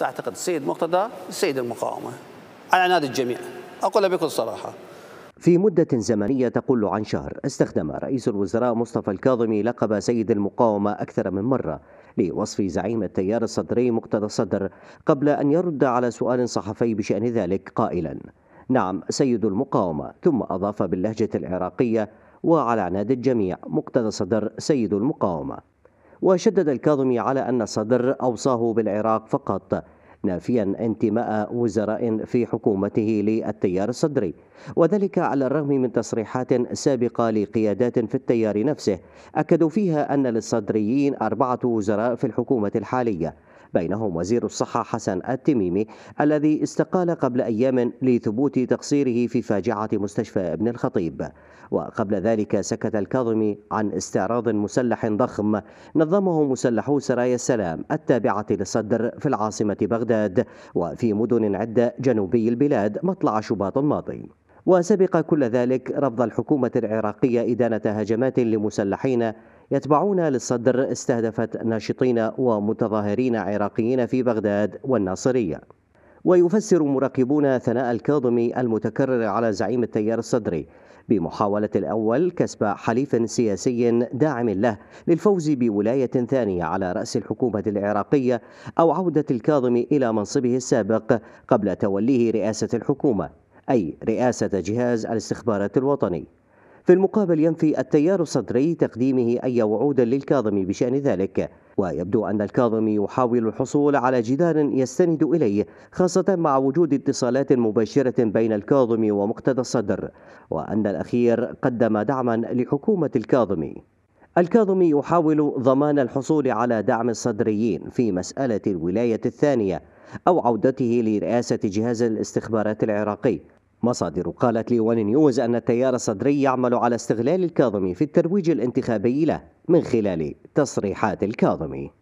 تعتقد السيد مقتدى السيد المقاومة على عناد الجميع أقول بكل صراحة في مدة زمنية تقل عن شهر استخدم رئيس الوزراء مصطفى الكاظمي لقب سيد المقاومة أكثر من مرة لوصف زعيم التيار الصدري مقتدى الصدر قبل أن يرد على سؤال صحفي بشأن ذلك قائلا نعم سيد المقاومة ثم أضاف باللهجة العراقية وعلى عناد الجميع مقتدى صدر سيد المقاومة وشدد الكاظمي على أن الصدر أوصاه بالعراق فقط نافيا انتماء وزراء في حكومته للتيار الصدري وذلك على الرغم من تصريحات سابقة لقيادات في التيار نفسه أكدوا فيها أن للصدريين أربعة وزراء في الحكومة الحالية بينهم وزير الصحة حسن التميمي الذي استقال قبل أيام لثبوت تقصيره في فاجعة مستشفى ابن الخطيب وقبل ذلك سكت الكاظمي عن استعراض مسلح ضخم نظمه مسلحو سرايا السلام التابعة للصدر في العاصمة بغداد بغداد وفي مدن عدة جنوبي البلاد مطلع شباط الماضي وسبق كل ذلك رفض الحكومة العراقية إدانة هجمات لمسلحين يتبعون للصدر استهدفت ناشطين ومتظاهرين عراقيين في بغداد والناصرية ويفسر مراقبون ثناء الكاظمي المتكرر على زعيم التيار الصدري بمحاولة الأول كسب حليف سياسي داعم له للفوز بولاية ثانية على رأس الحكومة العراقية أو عودة الكاظم إلى منصبه السابق قبل توليه رئاسة الحكومة أي رئاسة جهاز الاستخبارات الوطني في المقابل ينفي التيار الصدري تقديمه أي وعود للكاظم بشأن ذلك ويبدو أن الكاظمي يحاول الحصول على جدار يستند إليه خاصة مع وجود اتصالات مباشرة بين الكاظمي ومقتدى الصدر وأن الأخير قدم دعما لحكومة الكاظمي الكاظمي يحاول ضمان الحصول على دعم الصدريين في مسألة الولاية الثانية أو عودته لرئاسة جهاز الاستخبارات العراقي مصادر قالت لوان نيوز أن التيار الصدري يعمل على استغلال الكاظمي في الترويج الانتخابي له من خلال تصريحات الكاظمي